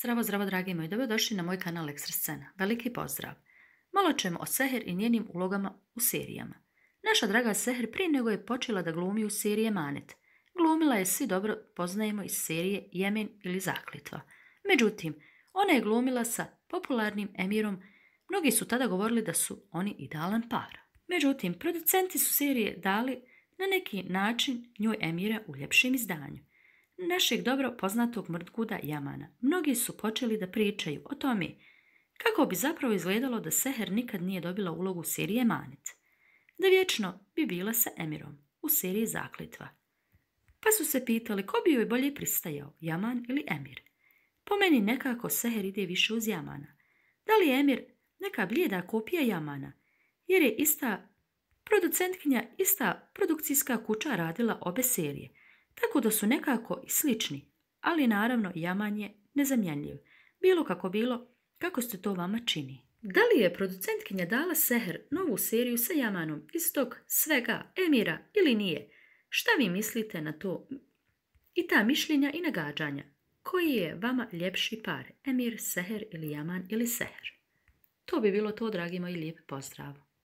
Zdravo, zdravo, dragi moji, dobrodošli na moj kanal Ekstra Veliki pozdrav! Malo ćemo o Seher i njenim ulogama u serijama. Naša draga Seher prije nego je počela da glumi u serije Manet. Glumila je svi dobro poznajemo iz serije Jemen ili Zaklitva. Međutim, ona je glumila sa popularnim emirom. Mnogi su tada govorili da su oni idealan par. Međutim, producenti su serije dali na neki način njoj emira u ljepšim izdanju našeg dobro poznatog mrdguda Jamana. Mnogi su počeli da pričaju o tome kako bi zapravo izgledalo da Seher nikad nije dobila ulogu serije Manet, da vječno bi bila sa Emirom u seriji Zaklitva. Pa su se pitali ko bi joj bolje pristajao, Jaman ili Emir. Po meni nekako Seher ide više uz Jamana. Da li je Emir neka bljeda kopija Jamana, jer je ista producentkinja, ista produkcijska kuća radila obe serije – tako da su nekako slični, ali naravno jaman je nezamjenljiv. Bilo kako bilo, kako se to vama čini? Da li je producentkinja dala Seher novu seriju sa Jamanom iz tog svega Emira ili nije? Šta vi mislite na to? I ta mišljenja i nagađanja. Koji je vama ljepši par? Emir, Seher ili Jaman ili Seher? To bi bilo to, dragi moji, lijep pozdrav.